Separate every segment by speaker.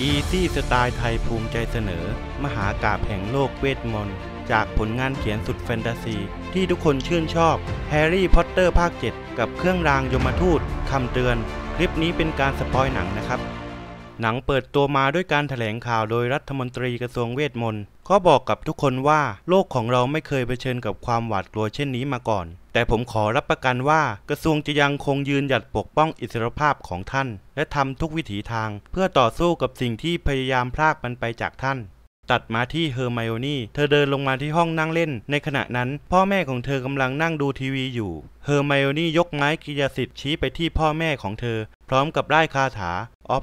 Speaker 1: อีซี่สไตล์ไทยภูมิใจเสนอ มหากาบแห่งโลกเวทมนต์จากผลงานเขียนสุดแฟนตาซี ที่ทุกคนชื่นชอบแฮร์รี่พอตเตอร์ภาค 7 กับเครื่องรางยมทูตคำเตือน คลิปนี้เป็นการสปอยหนังนะครับหนังเปิดตัวมาด้วยการถแถลงข่าวโดยรัฐมนตรีกระทรวงเวทมนตร์ก็บอกกับทุกคนว่าโลกของเราไม่เคยเผชิญกับความหวาดกลัวเช่นนี้มาก่อน แต่ผมขอรับประกันว่ากระทรวงจะยังคงยืนหยัดปกป้องอิสรภาพของท่าน และทำทุกวิถีทางเพื่อต่อสู้กับสิ่งที่พยายามพรากมันไปจากท่าน ตัดมาที่เฮอร์ไมโอนี่ เธอเดินลงมาที่ห้องนั่งเล่น ในขณะนั้นพ่อแม่ของเธอกำลังนั่งดูทีวีอยู่ เฮอร์ไมโอนี่ยกไม้กิยาสิทธิ์ชี้ไปที่พ่อแม่ของเธอพร้อมกับไล่คาถา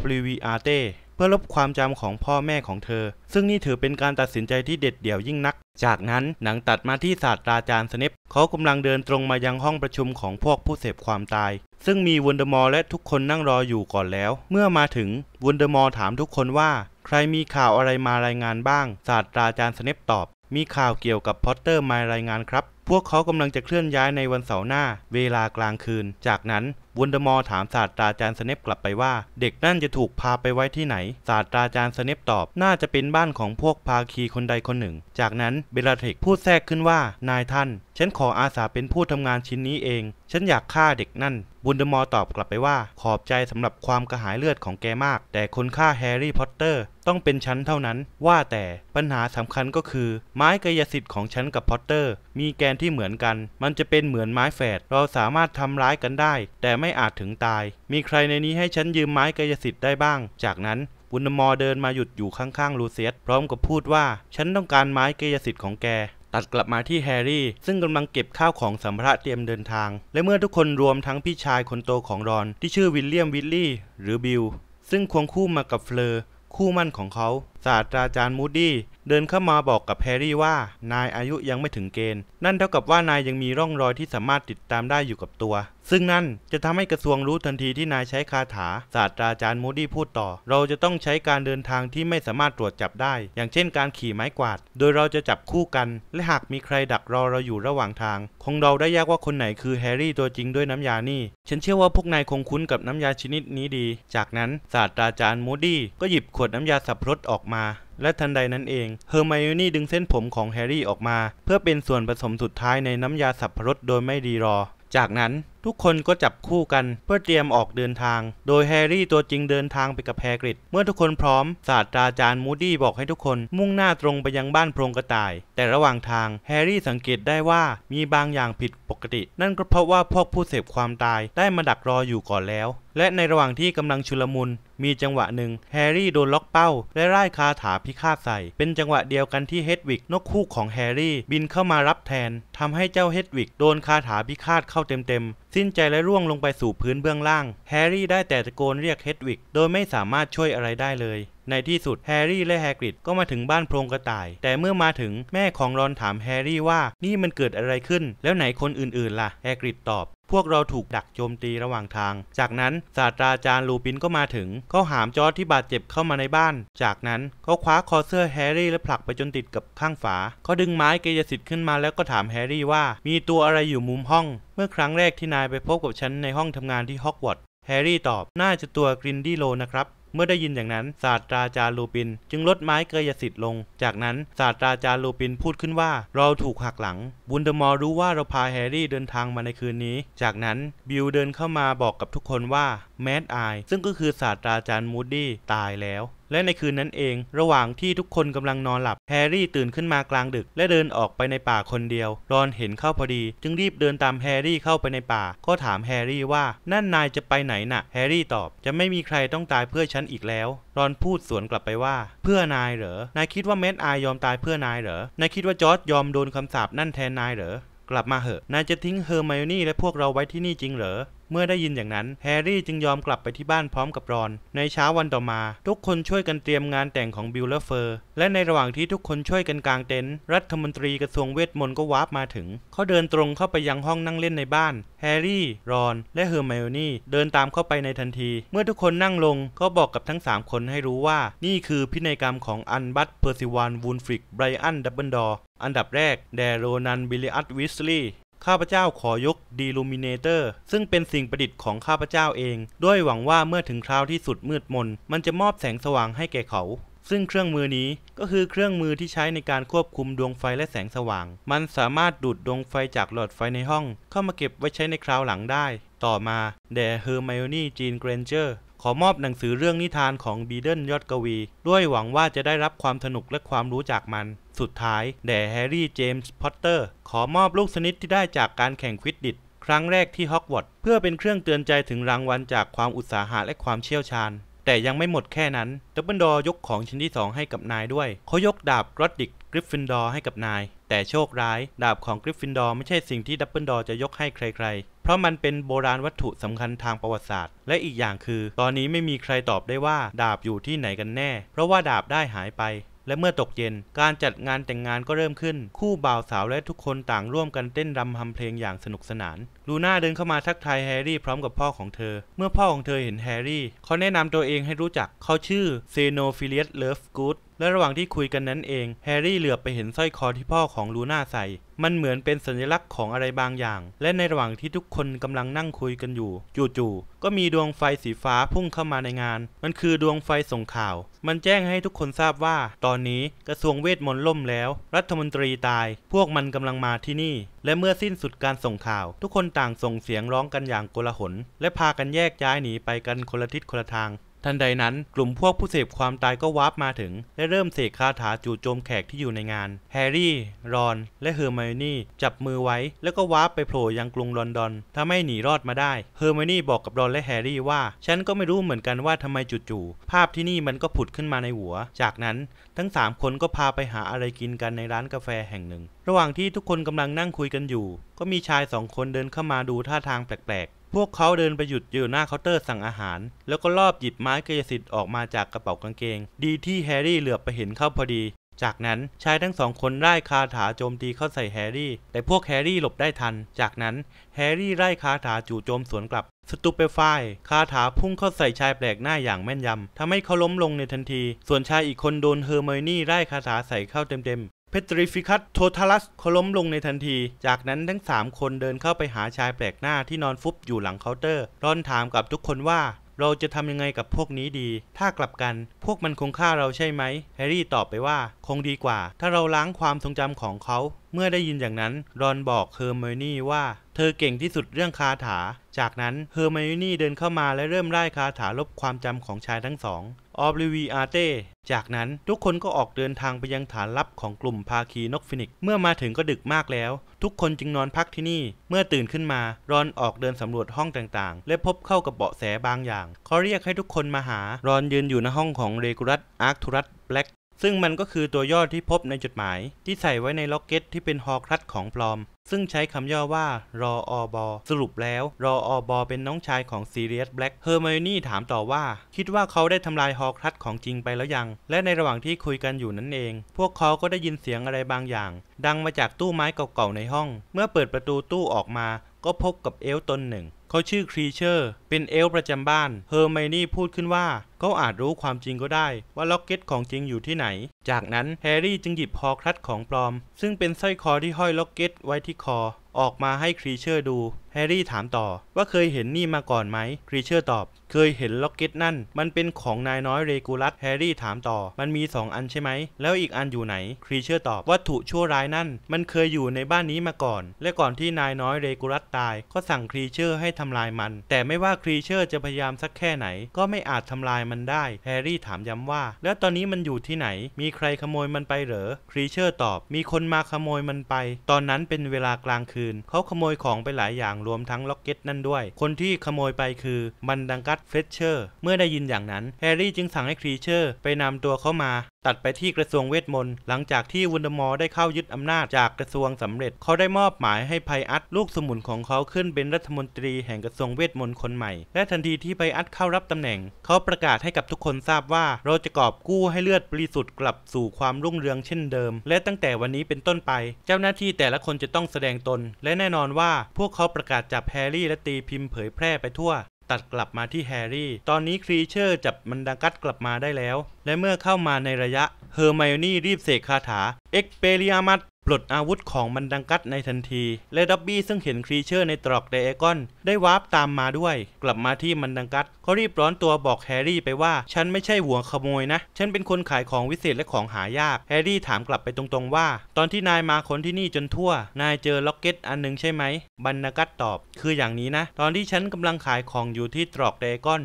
Speaker 1: ฟลิวีอาร์เตเพื่อลบความจำของพ่อแม่ของเธอ ซึ่งนี่ถือเป็นการตัดสินใจที่เด็ดเดี่ยวยิ่งนัก จากนั้นหนังตัดมาที่ศาสตราจารย์สเนปเขากำลังเดินตรงมายังห้องประชุมของพวกผู้เสพความตาย ซึ่งมีวันเดอมอร์และทุกคนนั่งรออยู่ก่อนแล้ว เมื่อมาถึงวันเดอมอร์ถามทุกคนว่า ใครมีข่าวอะไรมารายงานบ้าง ศาสตราจารย์สเนปตอบ มีข่าวเกี่ยวกับพอตเตอร์มารายงานครับ พวกเขากำลังจะเคลื่อนย้ายในวันเสาร์หน้า เวลากลางคืน จากนั้นวุนเดอมอร์ถามศาสตราจารย์สเนปกลับไปว่า เด็กนั่นจะถูกพาไปไว้ที่ไหนศาสตราจารย์สเนปตอบน่าจะเป็นบ้านของพวกพาคีคนใดคนหนึ่ง จากนั้นเบลาเทกพูดแทรกขึ้นว่านายท่านฉันขออาสาเป็นผู้ทำงานชิ้นนี้เอง ฉันอยากฆ่าเด็กนั่นบุนเดมอร์ตอบกลับไปว่าขอบใจสำหรับความกระหายเลือดของแกมาก แต่คนฆ่าแฮร์รี่พอตเตอร์ต้องเป็นฉันเท่านั้นว่าแต่ปัญหาสำคัญก็คือ ไม้กายสิทธิ์ของฉันกับพอตเตอร์ มีแกนที่เหมือนกันมันจะเป็นเหมือนไม้แฝดเราสามารถทำร้ายกันได้ แต่ไม่อาจถึงตาย มีใครในนี้ให้ฉันยืมไม้กายสิทธิ์ได้บ้าง จากนั้น บุนมอเดินมาหยุดอยู่ข้างๆ ลูเซียสพร้อมกับพูดว่า ฉันต้องการไม้กายสิทธิ์ของแก ตัดกลับมาที่แฮร์รี่ ซึ่งกำลังเก็บข้าวของสัมภาระเตรียมเดินทาง และเมื่อทุกคนรวมทั้งพี่ชายคนโตของรอน ที่ชื่อวิลเลียมวิลลี่หรือบิลซึ่งควงคู่มากับเฟลอคู่มั่นของเขาศาสตราจารย์มูดดี้เดินเข้ามาบอกกับแฮร์รี่ว่า นายอายุยังไม่ถึงเกณฑ์นั่นเท่ากับว่านายยังมีร่องรอยที่สามารถติดตามได้อยู่กับตัวซึ่งนั่นจะทำให้กระทรวงรู้ทันทีที่นายใช้คาถา ศาสตราจารย์มูดี้พูดต่อ เราจะต้องใช้การเดินทางที่ไม่สามารถตรวจจับได้ อย่างเช่นการขี่ไม้กวาด โดยเราจะจับคู่กัน และหากมีใครดักรอเราอยู่ระหว่างทางคงเราได้ยากว่าคนไหนคือแฮร์รี่ตัวจริงด้วยน้ำยานี่ ฉันเชื่อว่าพวกนายคงคุ้นกับน้ำยาชนิดนี้ดี จากนั้นศาสตราจารย์มูดี้ก็หยิบขวดน้ำยาสับรถออกมา และทันใดนั้นเอง เฮอร์ไมโอนี่ดึงเส้นผมของแฮร์รี่ออกมา เพื่อเป็นส่วนผสมสุดท้ายในน้ำยาสับรสโดยไม่ดีรอ จากนั้นทุกคนก็จับคู่กันเพื่อเตรียมออกเดินทาง โดยแฮร์รี่ตัวจริงเดินทางไปกับแฮกริดเมื่อทุกคนพร้อมศาสตราจารย์มูดี้บอกให้ทุกคนมุ่งหน้าตรงไปยังบ้านโพรงกระต่าย แต่ระหว่างทางแฮร์รี่สังเกตได้ว่ามีบางอย่างผิดปกติ นั่นก็เพราะว่าพวกผู้เสพความตายได้มาดักรออยู่ก่อนแล้ว และในระหว่างที่กำลังชุลมุนมีจังหวะหนึ่งแฮร์รี่โดนล็อกเป้าและไล่คาถาพิฆาตใส่ เป็นจังหวะเดียวกันที่เฮดวิกนกคู่ของแฮร์รี่บินเข้ามารับแทน ทำให้เจ้าเฮดวิกโดนคาถาพิฆาตเข้าเต็มๆสิ้นใจและร่วงลงไปสู่พื้นเบื้องล่าง แฮร์รี่ได้แต่ตะโกนเรียกเฮดวิกโดยไม่สามารถช่วยอะไรได้เลยในที่สุดแฮร์รี่และแฮกริดก็มาถึงบ้านโพรงกระต่าย แต่เมื่อมาถึงแม่ของรอนถามแฮร์รี่ว่านี่มันเกิดอะไรขึ้น แล้วไหนคนอื่นๆ ล่ะแฮกริดตอบ พวกเราถูกดักโจมตีระหว่างทาง จากนั้นศาสตราจารย์ลูปินก็มาถึง เขาหามจอร์ดที่บาดเจ็บเข้ามาในบ้าน จากนั้นเขาคว้าคอเสื้อแฮร์รี่และผลักไปจนติดกับข้างฝาเขาดึงไม้เกยสิทธิ์ขึ้นมาแล้วก็ถามแฮร์รี่ว่า มีตัวอะไรอยู่มุมห้อง เมื่อครั้งแรกที่นายไปพบกับฉันในห้องทำงานที่ฮอกวอตส์แฮร์รี่ตอบน่าจะตัวกรินดี้โลนะครับเมื่อได้ยินอย่างนั้นศาสตราจารย์ลูปิน จึงลดไม้เกยสิทธิ์ลง จากนั้นศาสตราจารย์ลูปินพูดขึ้นว่าเราถูกหักหลัง บุนเดมอร์รู้ว่าเราพาแฮร์รี่เดินทางมาในคืนนี้ จากนั้นบิลเดินเข้ามาบอกกับทุกคนว่าแมดไอซึ่งก็คือศาสตราจารย์มูดดี้ตายแล้ว และในคืนนั้นเองระหว่างที่ทุกคนกำลังนอนหลับแฮร์รี่ตื่นขึ้นมากลางดึก และเดินออกไปในป่าคนเดียว รอนเห็นเข้าพอดี จึงรีบเดินตามแฮร์รี่เข้าไปในป่าก็ถามแฮร์รี่ว่า นั่นนายจะไปไหนนะ่ะแฮร์รี่ตอบจะไม่มีใครต้องตายเพื่อฉันอีกแล้ว รอนพูดสวนกลับไปว่า เพื่อนายเหรอนายคิดว่าแมดไอยยอมตายเพื่อนายเหรอนายคิดว่าจอร์ดยอมโดนคำสาปนั่นแทนนายเหรอกลับมาเหอะนายจะทิ้งเฮอร์ไมโอนี่ และพวกเราไว้ที่นี่จริงเหรอเมื่อได้ยินอย่างนั้นแฮร์รี่จึงยอมกลับไปที่บ้านพร้อมกับรอนในเช้าวันต่อมา ทุกคนช่วยกันเตรียมงานแต่งของบิลเลอร์เฟอร์และในระหว่างที่ทุกคนช่วยกันกางเต็นท์รัฐมนตรีกระทรวงเวทมนต์ก็วาร์ปมาถึง เขาเดินตรงเข้าไปยังห้องนั่งเล่นในบ้าน แฮร์รี่ รอน และเฮอร์ไมโอนี่ เดินตามเข้าไปในทันที เมื่อทุกคนนั่งลงก็บอกกับทั้ง 3 คนให้รู้ว่า นี่คือพินัยกรรมของอันบัตเพอร์ซิวานวูลฟริกไบรอันดับเบิลดออันดับแรกแดโรนันบิลิอัตวิสลีย์ข้าพเจ้าขอยกดีลูมิเนเตอร์ซึ่งเป็นสิ่งประดิษฐ์ของข้าพเจ้าเอง ด้วยหวังว่าเมื่อถึงคราวที่สุดมืดมน มันจะมอบแสงสว่างให้แก่เขา ซึ่งเครื่องมือนี้ก็คือเครื่องมือที่ใช้ในการควบคุมดวงไฟและแสงสว่าง มันสามารถดูดดวงไฟจากหลอดไฟในห้องเข้ามาเก็บไว้ใช้ในคราวหลังได้ ต่อมาแดเฮอร์ไมโอนี่จีนเกรนเจอร์ขอมอบหนังสือเรื่องนิทานของบีเดนยอดกวีด้วยหวังว่าจะได้รับความสนุกและความรู้จากมัน สุดท้าย แด่ แฮร์รี่เจมส์พอตเตอร์ ขอมอบลูกสนิทที่ได้จากการแข่งควิดดิตครั้งแรกที่ฮอกวอตส์เพื่อเป็นเครื่องเตือนใจถึงรางวัลจากความอุตสาหะและความเชี่ยวชาญ แต่ยังไม่หมดแค่นั้น ดับเบิลดอยกของชิ้นที่ 2 ให้กับนายด้วย เขายกดาบกรอดดิกกริฟฟินดอร์ให้กับนายแต่โชคร้าย ดาบของกริฟฟินดอร์ไม่ใช่สิ่งที่ดับเบิลดอร์จะยกให้ใครๆ เพราะมันเป็นโบราณวัตถุสำคัญทางประวัติศาสตร์ และอีกอย่างคือ ตอนนี้ไม่มีใครตอบได้ว่า ดาบอยู่ที่ไหนกันแน่ เพราะว่าดาบได้หายไป และเมื่อตกเย็นการจัดงานแต่งงานก็เริ่มขึ้นคู่บ่าวสาวและทุกคนต่างร่วมกันเต้นรำทำเพลงอย่างสนุกสนานลูน่าเดินเข้ามาทักทายแฮร์รี่พร้อมกับพ่อของเธอเมื่อพ่อของเธอเห็นแฮร์รี่เขาแนะนำตัวเองให้รู้จักเขาชื่อเซโนฟิเลสเลิฟกูดและระหว่างที่คุยกันนั้นเอง แฮร์รี่เหลือบไปเห็นสร้อยคอที่พ่อของลูน่าใส่ มันเหมือนเป็นสัญลักษณ์ของอะไรบางอย่าง และในระหว่างที่ทุกคนกำลังนั่งคุยกันอยู่ จู่ๆ ก็มีดวงไฟสีฟ้าพุ่งเข้ามาในงาน มันคือดวงไฟส่งข่าว มันแจ้งให้ทุกคนทราบว่า ตอนนี้กระทรวงเวทมนต์ล่มแล้วรัฐมนตรีตายพวกมันกำลังมาที่นี่ และเมื่อสิ้นสุดการส่งข่าว ทุกคนต่างส่งเสียงร้องกันอย่างโกลาหลและพากันแยกย้ายหนีไปกันคนละทิศคนละทางทันใดนั้นกลุ่มพวกผู้เสพความตายก็วาร์ปมาถึงและเริ่มเสกคาถาจู่โจมแขกที่อยู่ในงานแฮร์รี่รอน และเฮอร์ไมโอนี่ จับมือไว้ แล้วก็วาร์ปไปโผล่ยังกรุงลอนดอนทำให้หนีรอดมาได้เฮอร์ไมโอนี่บอกกับรอนและแฮร์รี่ว่า ฉันก็ไม่รู้เหมือนกันว่าทำไมจู่ๆภาพที่นี่มันก็ผุดขึ้นมาในหัว จากนั้นทั้ง3คนก็พาไปหาอะไรกินกันในร้านกาแฟแห่งหนึ่ง ระหว่างที่ทุกคนกำลังนั่งคุยกันอยู่ ก็มีชายสองคนเดินเข้ามาดูท่าทางแปลกพวกเขาเดินไปหยุดอยู่หน้าเคาน์เตอร์สั่งอาหาร แล้วก็ลอบหยิบไม้กายสิทธิ์ออกมาจากกระเป๋ากางเกง ดีที่แฮร์รี่เหลือบไปเห็นเข้าพอดี จากนั้นชายทั้งสองคนไล่คาถาโจมตีเข้าใส่แฮร์รี่ แต่พวกแฮร์รี่หลบได้ทัน จากนั้นแฮร์รี่ไล่คาถาจู่โจมสวนกลับสตูเปฟายคาถาพุ่งเข้าใส่ชายแปลกหน้าอย่างแม่นยำทำให้เขาล้มลงในทันที ส่วนชายอีกคนโดนเฮอร์เมนี่ไล่คาถาใส่เข้าเต็มเพตริฟิคัสโททัลัสเขาล้มลงในทันที จากนั้นทั้ง 3 คนเดินเข้าไปหาชายแปลกหน้าที่นอนฟุบอยู่หลังเคาน์เตอร์ร้อนถามกับทุกคนว่า เราจะทำยังไงกับพวกนี้ดี ถ้ากลับกันพวกมันคงฆ่าเราใช่ไหม แฮร์รี่ตอบไปว่า คงดีกว่า ถ้าเราล้างความทรงจำของเขา เมื่อได้ยินอย่างนั้นรอนบอกเฮอร์ไมโอนี่ว่า เธอเก่งที่สุดเรื่องคาถา จากนั้นเฮอร์ไมโอนี่เดินเข้ามาและเริ่มไล่คาถาลบความจำของชายทั้งสองออบลิวีอาเต้ จากนั้นทุกคนก็ออกเดินทางไปยังฐานลับของกลุ่มภาคีนกฟินิก เมื่อมาถึงก็ดึกมากแล้ว ทุกคนจึงนอนพักที่นี่ เมื่อตื่นขึ้นมา รอนออกเดินสำรวจห้องต่างๆ และพบเข้ากับเบาะแสบางอย่าง เขาเรียกให้ทุกคนมาหารอนยืนอยู่ในห้องของเรกุรัตอาร์คทูรัตแบล็กซึ่งมันก็คือตัวย่อที่พบในจดหมายที่ใส่ไว้ในล็อกเก็ตที่เป็นฮอครัดของปลอม ซึ่งใช้คำย่อว่ารออบอสรุปแล้วรออบอเป็นน้องชายของซีเรียสแบล็กเฮอร์ไมโอนี่ถามต่อว่าคิดว่าเขาได้ทำลายฮอครัดของจริงไปแล้วยัง และในระหว่างที่คุยกันอยู่นั่นเอง พวกเขาก็ได้ยินเสียงอะไรบางอย่าง ดังมาจากตู้ไม้เก่าๆในห้อง เมื่อเปิดประตูตู้ออกมาก็พบกับเอลตนหนึ่งเขาชื่อครีเชอร์ เป็นเอลประจำบ้าน เฮอร์ไมนี่พูดขึ้นว่า เขาอาจรู้ความจริงก็ได้ว่าล็อกเก็ตของจริงอยู่ที่ไหน จากนั้น แฮร์รี่จึงหยิบพอคลัดของปลอม ซึ่งเป็นสร้อยคอที่ห้อยล็อกเก็ตไว้ที่คอ ออกมาให้ครีเชอร์ดู แฮร์รี่ถามต่อ ว่าเคยเห็นนี่มาก่อนไหม ครีเชอร์ตอบเคยเห็นล็อกเก็ตนั่น มันเป็นของนายน้อยเรกูลัสแฮร์รี่ถามต่อ มันมี2อันใช่ไหม แล้วอีกอันอยู่ไหน ครีเชอร์ตอบวัตถุชั่วร้ายนั่น มันเคยอยู่ในบ้านนี้มาก่อน และก่อนที่นายน้อยเรกูลัสตาย ก็สั่งครีเชอร์ให้ทำลายมัน แต่ไม่ว่าครีเชอร์จะพยายามสักแค่ไหน ก็ไม่อาจทำลายมันได้ แฮร์รี่ถามย้ำว่า แล้วตอนนี้มันอยู่ที่ไหน มีใครขโมยมันไปเหรอครีเชอร์ตอบมีคนมาขโมยมันไป ตอนนั้นเป็นเวลากลางคืน เขาขโมยของไปหลายอย่างรวมทั้งล็อกเก็ตนั่นด้วย คนที่ขโมยไปคือมันดังกัดเฟชเชอร์ เมื่อได้ยินอย่างนั้นแฮร์รี่จึงสั่งให้ครีเชอร์ ไปนำตัวเข้ามาตัดไปที่กระทรวงเวทมนต์หลังจากที่วุนเดมอร์ได้เข้ายึดอำนาจจากกระทรวงสำเร็จ เขาได้มอบหมายให้ไพอัตลูกสมุนของเขาขึ้นเป็นรัฐมนตรีแห่งกระทรวงเวทมนต์คนใหม่ และทันทีที่ไพอัตเข้ารับตำแหน่ง เขาประกาศให้กับทุกคนทราบว่าเราจะกอบกู้ให้เลือดบริสุทธิ์กลับสู่ความรุ่งเรืองเช่นเดิม และตั้งแต่วันนี้เป็นต้นไป เจ้าหน้าที่แต่ละคนจะต้องแสดงตน และแน่นอนว่า พวกเขาประกาศจับแฮร์รี่และตีพิมพ์เผยแพร่ไปทั่วตัดกลับมาที่แฮร์รี่ ตอนนี้ครีเชอร์จับมันดังกัดกลับมาได้แล้วและเมื่อเข้ามาในระยะเฮอร์ไมโอนี่รีบเสกคาถาเอ็กเปริอามัตปลดอาวุธของมันดังกัดในทันที และดับบี้ซึ่งเห็นครีเชอร์ในตรอกไดเอกอนได้วาร์ปตามมาด้วย กลับมาที่มันดังกัด ก็รีบร้อนตัวบอกแฮร์รี่ ไปว่า ฉันไม่ใช่หัวขโมยนะ ฉันเป็นคนขายของวิเศษและของหายากแฮร์รี่ถามกลับไปตรง ๆว่า ตอนที่นายมาค้นที่นี่จนทั่ว นายเจอล็อกเก็ตอันหนึ่งใช่ไหมบดังกัดตอบ คืออย่างนี้นะ ตอนที่ฉันกำลังขายของอยู่ที่ตรอกไดเอกอน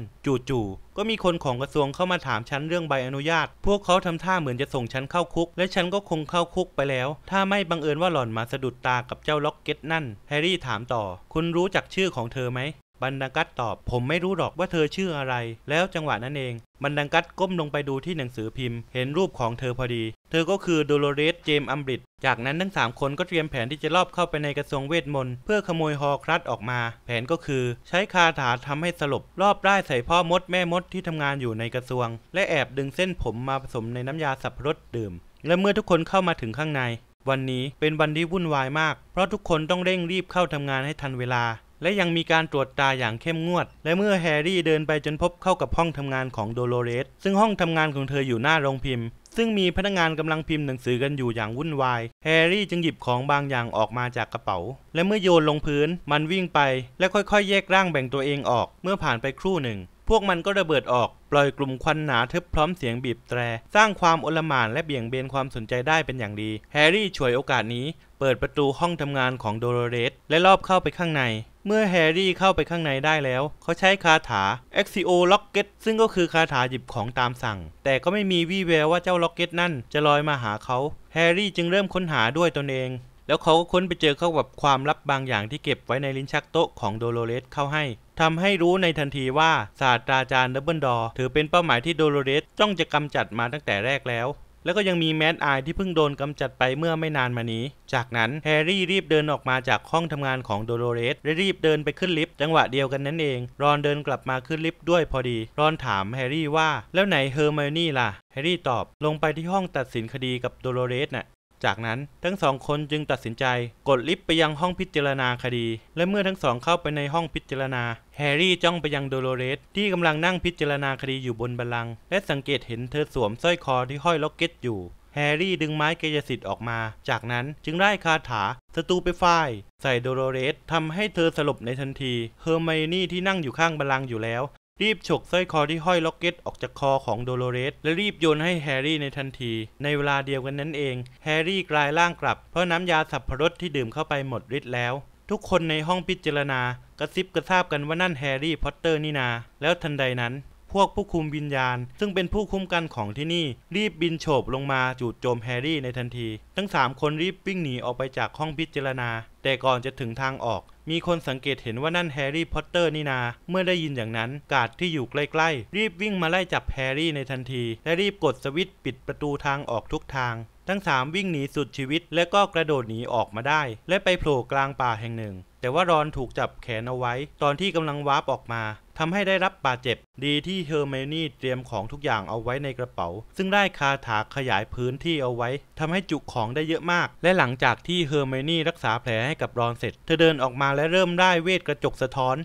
Speaker 1: จู่ๆก็มีคนของกระทรวงเข้ามาถามฉันเรื่องใบอนุญาต พวกเขาทำท่าเหมือนจะส่งฉันเข้าคุก และฉันก็คงเข้าคุกไปแล้ว ถ้าไม่บังเอิญว่าหล่อนมาสะดุดตากับเจ้าล็อกเก็ตนั่น แฮร์รี่ถามต่อ คุณรู้จักชื่อของเธอไหมบรรดังกัตตอบผมไม่รู้หรอกว่าเธอชื่ออะไร แล้วจังหวะนั้นเองบรรดังกัตก้มลงไปดูที่หนังสือพิมพ์ เห็นรูปของเธอพอดี เธอก็คือโดโลเรสเจมอัมบริดจากนั้นทั้ง3คนก็เตรียมแผนที่จะลอบเข้าไปในกระทรวงเวทมนต์ เพื่อขโมยฮอครัตออกมา แผนก็คือใช้คาถาทำให้สลบรอบได้ใส่พ่อมดแม่มดที่ทำงานอยู่ในกระทรวง และแอบดึงเส้นผมมาผสมในน้ำยาสับรดดื่ม และเมื่อทุกคนเข้ามาถึงข้างใน วันนี้เป็นวันที่วุ่นวายมาก เพราะทุกคนต้องเร่งรีบเข้าทำงานให้ทันเวลาและยังมีการตรวจตาอย่างเข้มงวด และเมื่อแฮร์รี่เดินไปจนพบเข้ากับห้องทำงานของโดโลเรส ซึ่งห้องทำงานของเธออยู่หน้าโรงพิมพ์ ซึ่งมีพนักงานกำลังพิมพ์หนังสือกันอยู่อย่างวุ่นวาย แฮร์รี่จึงหยิบของบางอย่างออกมาจากกระเป๋า และเมื่อโยนลงพื้น มันวิ่งไป และค่อยๆแยกร่างแบ่งตัวเองออก เมื่อผ่านไปครู่หนึ่ง พวกมันก็ระเบิดออกปล่อยกลุ่มควันหนาทึบพร้อมเสียงบีบแตรสร้างความโอลหม่านและเบี่ยงเบนความสนใจได้เป็นอย่างดี แฮร์รี่ฉวยโอกาสนี้เปิดประตูห้องทำงานของโดโรเรสและลอบเข้าไปข้างใน เมื่อแฮร์รี่เข้าไปข้างในได้แล้ว เขาใช้คาถา a x i o l o c k e t ซึ่งก็คือคาถาหยิบของตามสั่ง แต่ก็ไม่มีวี่แววว่าเจ้าล็อกเก็ตนั่นจะลอยมาหาเขา แฮร์รี่จึงเริ่มค้นหาด้วยตนเอง แล้วเขาก็ค้นไปเจอเข้ากับความลับบางอย่างที่เก็บไว้ในลิ้นชักโต๊ะของโดโรเรสเข้าให้ ทำให้รู้ในทันทีว่าศาสตราจารย์ดับเบิลดอถือเป็นเป้าหมายที่โดโรเรสจ้องจะกำจัดมาตั้งแต่แรกแล้วแล้วก็ยังมีแมดไอที่เพิ่งโดนกำจัดไปเมื่อไม่นานมานี้ จากนั้น แฮร์รี่รีบเดินออกมาจากห้องทำงานของโดโลเรสและรีบเดินไปขึ้นลิฟต์จังหวะเดียวกันนั่นเอง รอนเดินกลับมาขึ้นลิฟต์ด้วยพอดี รอนถามแฮร์รี่ว่า แล้วไหนเฮอร์ไมโอนี่ล่ะ แฮร์รี่ตอบลงไปที่ห้องตัดสินคดีกับโดโลเรสน่ะจากนั้นทั้งสองคนจึงตัดสินใจ กดลิฟต์ไปยังห้องพิจารณาคดี และเมื่อทั้งสองเข้าไปในห้องพิจารณา แฮร์รี่จ้องไปยังโดโลเรส ที่กำลังนั่งพิจารณาคดีอยู่บนบัลลังก์และสังเกตเห็นเธอสวมสร้อยคอที่ห้อยล็อกเก็ตอยู่ แฮร์รี่ดึงไม้เกยสิทธิ์ออกมา จากนั้นจึงไล่คาถา สตูไปฝ่ายใส่โดโลเรสทำให้เธอสลบในทันที เฮอร์ไมโอนี่ที่นั่งอยู่ข้างบัลลังก์อยู่แล้วรีบฉกสร้อยคอที่ห้อยล็อกเก็ตออกจากคอของโดโลเรส และรีบโยนให้แฮร์รี่ในทันที ในเวลาเดียวกันนั้นเอง แฮร์รี่กลายร่างกลับเพราะน้ำยาสับพรสที่ดื่มเข้าไปหมดฤทธิ์แล้ว ทุกคนในห้องพิจารณากระซิบกระซาบกันว่านั่นแฮร์รี่พอตเตอร์นี่นา แล้วทันใดนั้นพวกผู้คุมวิญญาณซึ่งเป็นผู้คุ้มกันของที่นี่รีบบินโฉบลงมาจู่โจมแฮร์รี่ในทันที ทั้ง 3 คนรีบวิ่งหนีออกไปจากห้องพิจารณา แต่ก่อนจะถึงทางออก มีคนสังเกตเห็นว่านั่นแฮร์รี่พอตเตอร์นี่นา เมื่อได้ยินอย่างนั้นกาดที่อยู่ใกล้ๆ รีบวิ่งมาไล่จับแฮร์รี่ในทันที และรีบกดสวิตช์ปิดประตูทางออกทุกทาง ทั้ง3วิ่งหนีสุดชีวิตและก็กระโดดหนีออกมาได้ และไปโผล่กลางป่าแห่งหนึ่งแต่ว่ารอนถูกจับแขนเอาไว้ ตอนที่กำลังวาร์ปออกมาทำให้ได้รับบาดเจ็บ ดีที่เฮอร์เมนี่เตรียมของทุกอย่างเอาไว้ในกระเป๋า ซึ่งได้คาถาขยายพื้นที่เอาไว้ ทำให้จุของได้เยอะมาก และหลังจากที่เฮอร์เมนี่รักษาแผลให้กับรอนเสร็จ เธอเดินออกมาและเริ่มได้เวทกระจกสะท้อน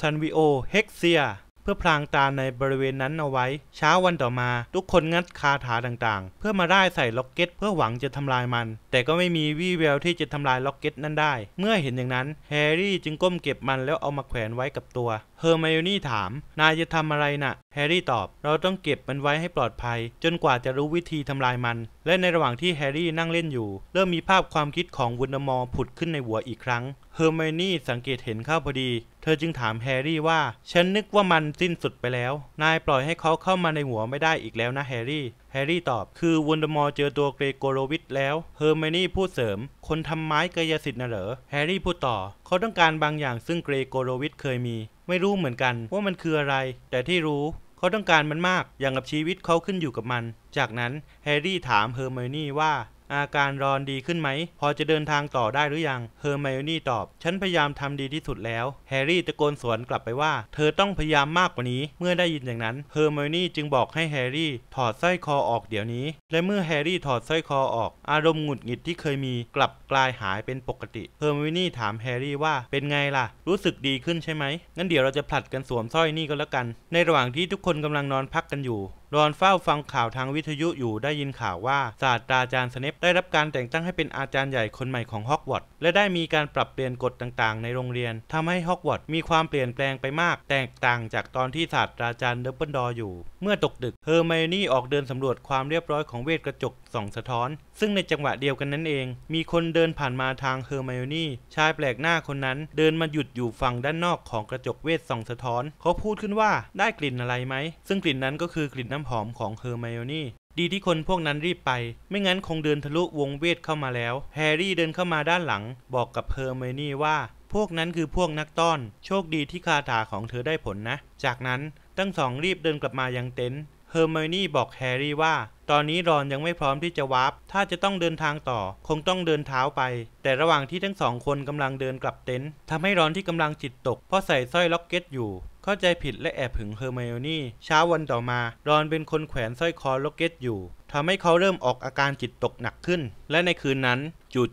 Speaker 1: ซันวิโอเฮกเซียเพื่อพรางตาในบริเวณนั้นเอาไว้ เช้าวันต่อมา ทุกคนงัดคาถาต่างๆ เพื่อมาไล่ใส่ล็อกเก็ต เพื่อหวังจะทำลายมัน แต่ก็ไม่มีวี่แววที่จะทำลายล็อกเก็ตนั้นได้เมื่อเห็นอย่างนั้นแฮร์รี่จึงก้มเก็บมันแล้วเอามาแขวนไว้กับตัวเฮอร์ไมโอนี่ถาม นายจะทำอะไรนะ่ะแฮร์รี่ตอบ เราต้องเก็บมันไว้ให้ปลอดภัย จนกว่าจะรู้วิธีทำลายมัน และในระหว่างที่แฮร์รี่นั่งเล่นอยู่ เริ่มมีภาพความคิดของวุนมอร์ผุดขึ้นในหัวอีกครั้ง เฮอร์ไมโอนี่สังเกตเห็นเข้าพอดี เธอจึงถามแฮร์รี่ว่า ฉันนึกว่ามันสิ้นสุดไปแล้ว นายปล่อยให้เขาเข้ามาในหัวไม่ได้อีกแล้วนะแฮร์รี่ แฮร์รี่ตอบ คือวุนมอร์เจอตัวเกรโกโรวิทแล้ว เฮอร์ไมโอนี่พูดเสริม คนทำไม้กายสิทธิ์น่ะเหรอแฮร์รี่พูดต่อ เขาต้องการบางอย่างซึ่งเกรโกโรวิทเคยมีไม่รู้เหมือนกันว่ามันคืออะไร แต่ที่รู้ เขาต้องการมันมาก อย่างกับชีวิตเขาขึ้นอยู่กับมัน จากนั้นแฮร์รี่ถามเฮอร์ไมโอนี่ว่าอาการรอนดีขึ้นไหม พอจะเดินทางต่อได้หรือยังเฮอร์ไมโอนี่ตอบ ฉันพยายามทำดีที่สุดแล้วแฮร์รี่ตะโกนสวนกลับไปว่า เธอต้องพยายามมากกว่านี้ เมื่อได้ยินอย่างนั้นเฮอร์ไมโอนี่จึงบอกให้แฮร์รี่ถอดสร้อยคอออกเดี๋ยวนี้ และเมื่อแฮร์รี่ถอดสร้อยคอออก อารมณ์หงุดหงิดที่เคยมีกลับกลายหายเป็นปกติเฮอร์ไมโอนี่ถามแฮร์รี่ว่า เป็นไงล่ะ รู้สึกดีขึ้นใช่ไหม งั้นเดี๋ยวเราจะผลัดกันสวมสร้อยนี่ก็แล้วกัน ในระหว่างที่ทุกคนกำลังนอนพักกันอยู่รอนเฝ้าฟังข่าวทางวิทยุอยู่ได้ยินข่าวว่าศาสตราจารย์สเนป ได้รับการแต่งตั้งให้เป็นอาจารย์ใหญ่คนใหม่ของฮอกวอตส์และได้มีการปรับเปลี่ยนกฎต่างๆ ในโรงเรียน ทำให้ฮอกวอตส์มีความเปลี่ยนแปลงไปมาก แตกต่างจากตอนที่ศาสตราจารย์เดิมเบิลดออยู่ เมื่อตกดึกเฮอร์ไมโอนี่ออกเดินสำรวจความเรียบร้อยของเวทกระจกส่องสะท้อน ซึ่งในจังหวะเดียวกันนั้นเอง มีคนเดินผ่านมาทางเฮอร์ไมโอนี่ชายแปลกหน้าคนนั้น เดินมาหยุดอยู่ฝั่งด้านนอกของกระจกเวทส่อง สะท้อน เขาพูดขึ้นว่าได้กลิ่นอะไรไหมซึ่งกลิ่นนั้นก็คือกลิ่นน้ำำหอมของเฮอร์ไมโอนี่ ดีที่คนพวกนั้นรีบไป ไม่งั้นคงเดินทะลุวงเวทเข้ามาแล้ว แฮร์รี่เดินเข้ามาด้านหลัง บอกกับเฮอร์ไมโอนี่ว่า พวกนั้นคือพวกนักต้อนโชคดีที่คาถาของเธอได้ผลนะ จากนั้นทั้งสองรีบเดินกลับมายังเต็นท์เฮอร์ไมโอนี่บอกแฮร์รี่ว่าตอนนี้รอนยังไม่พร้อมที่จะวาร์ป ถ้าจะต้องเดินทางต่อ คงต้องเดินเท้าไป แต่ระหว่างที่ทั้งสองคนกำลังเดินกลับเต็นท์ ทำให้รอนที่กำลังจิตตกเพราะใส่สร้อยล็อกเก็ตอยู่ เข้าใจผิดและแอบหึงเฮอร์ไมโอนี่เช้าวันต่อมา รอนเป็นคนแขวนสร้อยคอล็อกเก็ตอยู่ทำให้เขาเริ่มออกอาการจิตตกหนักขึ้น และในคืนนั้น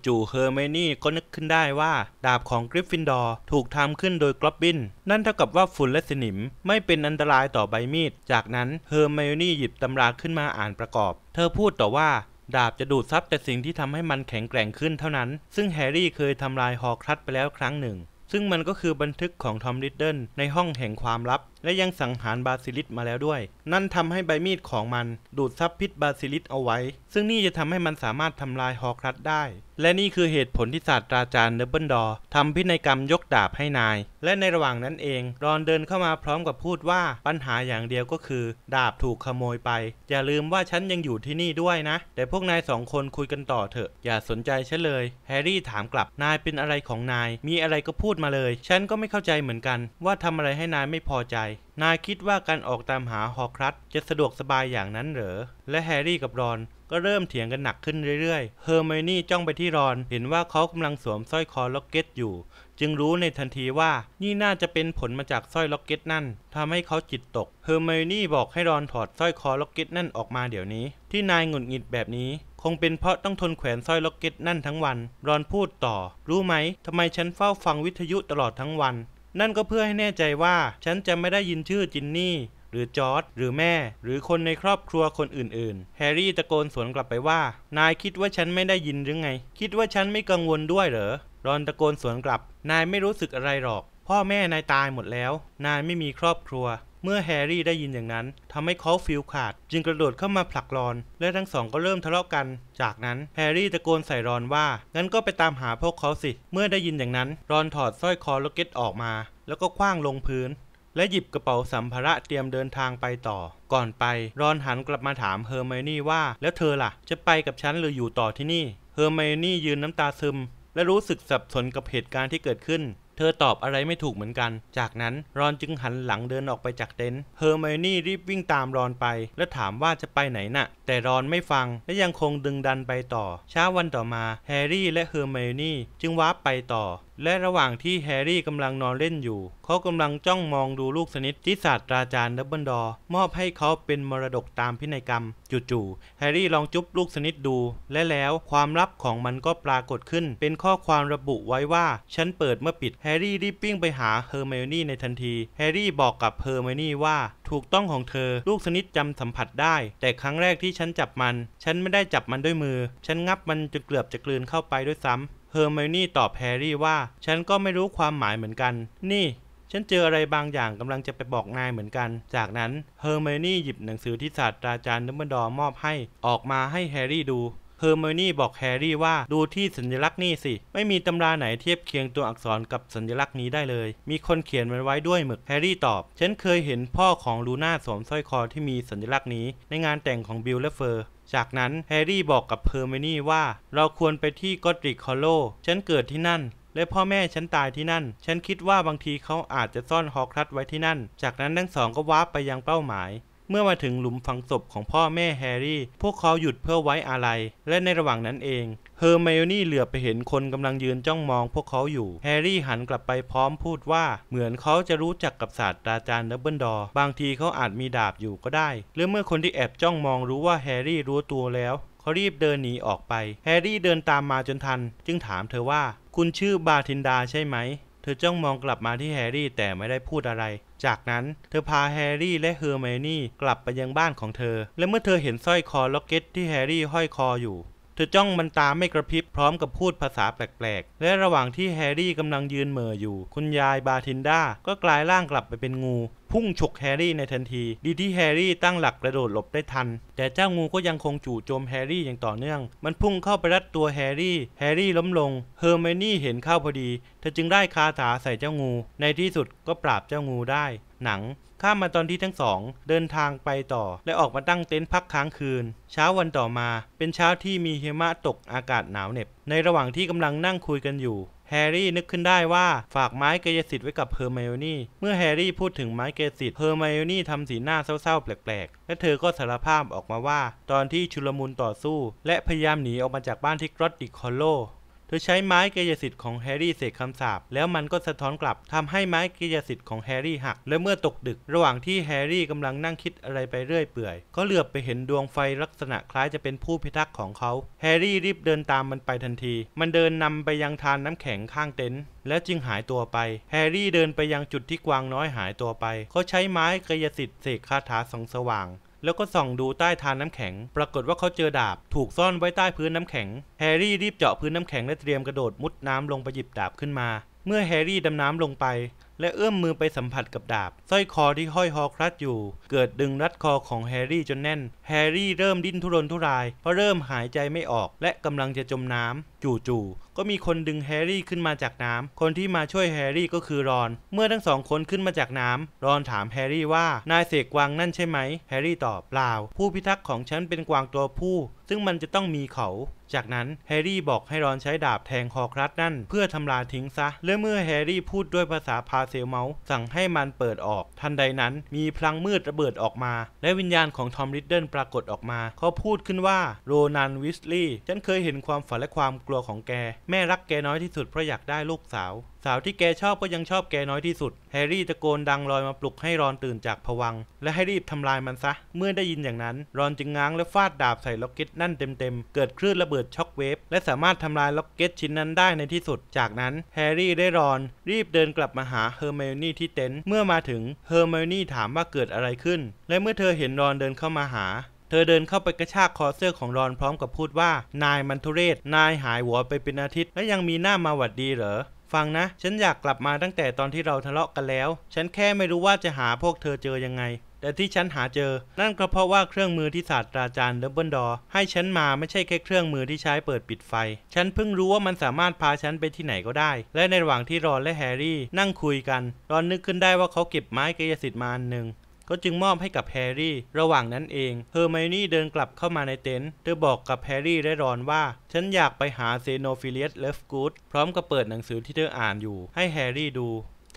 Speaker 1: จู่ๆเฮอร์เมนี่ก็นึกขึ้นได้ว่า ดาบของกริฟฟินดอร์ถูกทำขึ้นโดยกรอบบินนั่นเท่ากับว่าฝุ่นและสนิมไม่เป็นอันตรายต่อใบมีดจากนั้นเฮอร์เมนี่หยิบตำราขึ้นมาอ่านประกอบเธอพูดต่อว่า ดาบจะดูดซับแต่สิ่งที่ทำให้มันแข็งแกร่งขึ้นเท่านั้น ซึ่งแฮร์รี่เคยทำลายฮอครัตไปแล้วครั้งหนึ่ง ซึ่งมันก็คือบันทึกของทอมริดเดิลในห้องแห่งความลับและยังสังหารบาซิลิสมาแล้วด้วย นั่นทำให้ใบมีด ของมัน ดูดซับพิษบาซิลิสเอาไว้ ซึ่งนี่จะทำให้มันสามารถทำลายฮอครัตได้ และนี่คือเหตุผลที่ศาสตราจารย์เนเบิลดอร์ทำพินัยกรรมยกดาบให้นาย และในระหว่างนั้นเอง รอนเดินเข้ามาพร้อมกับพูดว่าปัญหาอย่างเดียวก็คือ ดาบถูกขโมยไป อย่าลืมว่าฉันยังอยู่ที่นี่ด้วยนะ แต่พวกนายสองคนคุยกันต่อเถอะ อย่าสนใจฉันเลย แฮร์รี่ถามกลับนายเป็นอะไรของนาย มีอะไรก็พูดมาเลย ฉันก็ไม่เข้าใจเหมือนกัน ว่าทำอะไรให้นายไม่พอใจนายคิดว่าการออกตามหาฮอครัตจะสะดวกสบายอย่างนั้นเหรอ และแฮร์รี่กับรอนก็เริ่มเถียงกันหนักขึ้นเรื่อยๆ เฮอร์ไมนี่จ้องไปที่รอนเห็นว่าเขากำลังสวมสร้อยคอล็อกเก็ตอยู่ จึงรู้ในทันทีว่านี่น่าจะเป็นผลมาจากสร้อยล็อกเก็ตนั่นทำให้เขาจิตตก เฮอร์ไมนี่บอกให้รอนถอดสร้อยคอล็อกเก็ตนั่นออกมา เดี๋ยวนี้ ที่นายหงุดหงิดแบบนี้ คงเป็นเพราะต้องทนแขวนสร้อยล็อกเก็ตนั่นทั้งวัน รอนพูดต่อ รู้ไหมทำไมฉันเฝ้าฟังวิทยุตลอดทั้งวันนั่นก็เพื่อให้แน่ใจว่าฉันจะไม่ได้ยินชื่อจินนี่หรือจอร์ดหรือแม่ หรือคนในครอบครัวคนอื่น ๆ แฮร์รี่ตะโกนสวนกลับไปว่า นายคิดว่าฉันไม่ได้ยินหรือไง คิดว่าฉันไม่กังวลด้วยเหรอ รอนตะโกนสวนกลับ นายไม่รู้สึกอะไรหรอก พ่อแม่นายตายหมดแล้ว นายไม่มีครอบครัวเมื่อแฮร์รี่ได้ยินอย่างนั้นทำให้เขาฟิลขาดจึงกระโดดเข้ามาผลักรอน และทั้งสองก็เริ่มทะเลาะกัน จากนั้นแฮร์รี่ตะโกนใส่รอนว่า งั้นก็ไปตามหาพวกเขาสิ เมื่อได้ยินอย่างนั้น รอนถอดสร้อยคอล็อกเก็ตออกมา แล้วก็คว้างลงพื้นและหยิบกระเป๋าสัมภาระเตรียมเดินทางไปต่อ ก่อนไปรอนหันกลับมาถามเฮอร์ไมนี่ว่าแล้วเธอล่ะ จะไปกับฉันหรืออยู่ต่อที่นี่เฮอร์ไมนี่ยืนน้ำตาซึมและรู้สึกสับสนกับเหตุการณ์ที่เกิดขึ้นเธอตอบอะไรไม่ถูกเหมือนกัน จากนั้นรอนจึงหันหลังเดินออกไปจากเต็นท์เฮอร์ไมโอนี่รีบวิ่งตามรอนไปและถามว่าจะไปไหนนะ่ะ แต่รอนไม่ฟังและยังคงดึงดันไปต่อเช้าวันต่อมาแฮร์รี่และเฮอร์ไมโอนี่จึงวาร์ปไปต่อและระหว่างที่แฮร์รี่กำลังนอนเล่นอยู่ เขากำลังจ้องมองดูลูกสนิทที่ศาสตราจารย์ดับเบิลดอร์มอบให้เขาเป็นมรดกตามพินัยกรรมจู่ๆแฮร์รี่ลองจุ๊บลูกสนิทดู และแล้วความลับของมันก็ปรากฏขึ้น เป็นข้อความระบุไว้ว่า ฉันเปิดเมื่อปิดแฮร์รี่รีบวิ่งไปหาเฮอร์ไมโอนี่ในทันที แฮร์รี่บอกกับเฮอร์ไมโอนี่ว่าถูกต้องของเธอลูกสนิทจำสัมผัสได้ แต่ครั้งแรกที่ฉันจับมัน ฉันไม่ได้จับมันด้วยมือ ฉันงับมันจนเกือบจะกลืนเข้าไปด้วยซ้ำเฮอร์ไมนี่ตอบแฮร์รี่ว่า ฉันก็ไม่รู้ความหมายเหมือนกัน นี่ ฉันเจออะไรบางอย่างกำลังจะไปบอกนายเหมือนกัน จากนั้น เฮอร์ไมนี่หยิบหนังสือที่ศาสตราจารย์ดัมเบิลดอร์มอบให้ออกมาให้แฮร์รี่ดูเฮอร์ไมโอนี่บอกแฮร์รี่ว่าดูที่สัญลักษณ์นี่สิ ไม่มีตำราไหนเทียบเคียงตัวอักษรกับสัญลักษณ์นี้ได้เลย มีคนเขียนมันไว้ด้วยหมึกแฮร์รี่ตอบ ฉันเคยเห็นพ่อของลูน่าสวมสร้อยคอที่มีสัญลักษณ์นี้ในงานแต่งของบิลและเฟอร์ จากนั้นแฮร์รี่บอกกับเพอร์เมนี่ว่าเราควรไปที่กอตริกคอลโลฉันเกิดที่นั่น และพ่อแม่ฉันตายที่นั่น ฉันคิดว่าบางทีเขาอาจจะซ่อนฮอกรัตไว้ที่นั่น จากนั้นทั้งสองก็ว์ปไปยังเป้าหมายเมื่อมาถึงหลุมฝังศพของพ่อแม่แฮร์รี่ พวกเขาหยุดเพื่อไว้อาลัยและในระหว่างนั้นเองเฮอร์ไมโอนี่เหลือไปเห็นคนกำลังยืนจ้องมองพวกเขาอยู่ แฮร์รี่หันกลับไปพร้อมพูดว่า เหมือนเขาจะรู้จักกับศาสตราจารย์ดับเบิลดอร์ บางทีเขาอาจมีดาบอยู่ก็ได้หรือเมื่อคนที่แอบจ้องมองรู้ว่าแฮร์รี่รู้ตัวแล้ว เขารีบเดินหนีออกไป แฮร์รี่เดินตามมาจนทัน จึงถามเธอว่า คุณชื่อบาทินดาใช่ไหมธอจ้องมองกลับมาที่แฮร์รี่แต่ไม่ได้พูดอะไร จากนั้นเธอพาแฮร์รี่และเฮอร์ไมโอนี่กลับไปยังบ้านของเธอ และเมื่อเธอเห็นสร้อยคอล็อกเก็ตที่แฮร์รี่ห้อยคออยู่เธอจ้องมันตาไม่กระพริบพร้อมกับพูดภาษาแปลกๆ และระหว่างที่แฮร์รี่กำลังยืนเหม่ออยู่ คุณยายบาทินดา ก็กลายร่างกลับไปเป็นงู พุ่งฉกแฮร์รี่ในทันที ดีที่แฮร์รี่ตั้งหลักกระโดดหลบได้ทัน แต่เจ้างูก็ยังคงจู่โจมแฮร์รี่อย่างต่อเนื่อง มันพุ่งเข้าไปรัดตัวแฮร์รี่ แฮร์รี่ล้มลง เฮอร์ไมนี่เห็นเข้าพอดี เธอจึงได้คาถาใส่เจ้างู ในที่สุดก็ปราบเจ้างูได้ หนังข้ามมาตอนที่ทั้งสอง เดินทางไปต่อ และออกมาตั้งเต็นท์พักค้างคืน เช้าวันต่อมา เป็นเช้าที่มีหิมะตกอากาศหนาวเหน็บ ในระหว่างที่กำลังนั่งคุยกันอยู่ แฮร์รี่นึกขึ้นได้ว่าฝากไม้กายสิทธิ์ไว้กับเฮอร์ไมโอนี่เมื่อแฮร์รี่พูดถึงไม้กายสิทธิ์เฮอร์ไมโอนี่ทำสีหน้าเศร้าๆ แปลกๆ และเธอก็สารภาพออกมาว่า ตอนที่ชุลมุนต่อสู้ และพยายามหนีออกมาจากบ้านที่กรอตติคอลโลเธอใช้ไม้กายสิทธิ์ของแฮร์รี่เสกคำสาปแล้วมันก็สะท้อนกลับทำให้ไม้กายสิทธิ์ของแฮร์รี่หักและเมื่อตกดึกระหว่างที่แฮร์รี่กำลังนั่งคิดอะไรไปเรื่อยเปื่อยก็เหลือบไปเห็นดวงไฟลักษณะคล้ายจะเป็นผู้พิทักษ์ของเขาแฮร์รี่รีบเดินตามมันไปทันทีมันเดินนำไปยังทานน้ำแข็งข้างเต็นท์และจึงหายตัวไปแฮร์รี่เดินไปยังจุดที่กวางน้อยหายตัวไปเขาใช้ไม้กายสิทธิ์เสกคาถาสองสว่างแล้วก็ส่องดูใต้ทานน้ำแข็ง ปรากฏว่าเขาเจอดาบ ถูกซ่อนไว้ใต้พื้นน้ำแข็ง แฮร์รี่รีบเจาะพื้นน้ำแข็งและเตรียมกระโดด มุดน้ำลงไปหยิบดาบขึ้นมา เมื่อแฮร์รี่ดำน้ำลงไปและเอื้อมมือไปสัมผัสกับดาบสร้อยคอที่ห้อยฮอคลัดอยู่ เกิดดึงรัดคอของแฮร์รี่จนแน่นแฮร์รี่เริ่มดิ้นทุรนทุรายเพราะเริ่มหายใจไม่ออก และกำลังจะจมน้ำจู่ๆก็มีคนดึงแฮร์รี่ขึ้นมาจากน้ำคนที่มาช่วยแฮร์รี่ก็คือรอน เมื่อทั้งสองคนขึ้นมาจากน้ำรอนถามแฮร์รี่ว่านายเสกกวางนั่นใช่ไหมแฮร์รี่ตอบเปล่า ผู้พิทักษ์ของฉันเป็นกวางตัวผู้ ซึ่งมันจะต้องมีเขา จากนั้นแฮร์รี่บอกให้รอนใช้ดาบแทงคอครัดนั่นเพื่อทำลายทิ้งซะและเมื่อแฮร์รี่พูดด้วยภาษาพาเซลเมาส์สั่งให้มันเปิดออก ทันใดนั้นมีพลังมืดระเบิดออกมา และวิญญาณของทอมริดเดิลปรากฏออกมา เขาพูดขึ้นว่า โรนันวิสลีย์ฉันเคยเห็นความฝันและความกลัวของแก แม่รักแกน้อยที่สุดเพราะอยากได้ลูกสาวาวที่แกชอบก็ยังชอบแกน้อยที่สุดแฮร์รี่ตะโกนดังลอยมาปลุกให้รอนตื่นจากผวัง และให้รีบทำลายมันซะ เมื่อได้ยินอย่างนั้น รอนจึงง้างและฟาดดาบใส่ล็อกเก็ตนั่นเต็มๆ เกิดคลื่นระเบิดช็อกเวฟและสามารถทำลายล็อกเก็ตชิ้นนั้นได้ในที่สุด จากนั้นแฮร์รี่ได้รอน รีบเดินกลับมาหาเฮอร์เมลนี่ที่เต็นท์ เมื่อมาถึงเฮอร์เมลนี่ถามว่าเกิดอะไรขึ้น และเมื่อเธอเห็นรอนเดินเข้ามาหาเธอเดินเข้าไปกระชากคอเสื้อของรอนพร้อมกับพูดว่า นายมันทุเรศนายหายหัวไปเป็นอาทิตย์ และยังมีหน้ามาหวัดดีเหรอฟังนะ ฉันอยากกลับมาตั้งแต่ตอนที่เราทะเลาะกันแล้ว ฉันแค่ไม่รู้ว่าจะหาพวกเธอเจอยังไง แต่ที่ฉันหาเจอ นั่นก็เพราะว่าเครื่องมือที่ศาสตราจารย์ดับเบิลดอ ให้ฉันมาไม่ใช่แค่เครื่องมือที่ใช้เปิดปิดไฟ ฉันเพิ่งรู้ว่ามันสามารถพาฉันไปที่ไหนก็ได้ และในระหว่างที่รอนและแฮร์รี่ นั่งคุยกัน รอนนึกขึ้นได้ว่าเขาเก็บไม้กายสิทธิ์มาอันหนึ่งก็จึงมอบให้กับแฮร์รี่ ระหว่างนั้นเอง เฮอร์ไมโอนี่เดินกลับเข้ามาในเต็นท์ เธอบอกกับแฮร์รี่และรอนว่า ฉันอยากไปหาเซโนฟิเลียสเลฟกูดพร้อมกับเปิดหนังสือที่เธออ่านอยู่ ให้แฮร์รี่ดู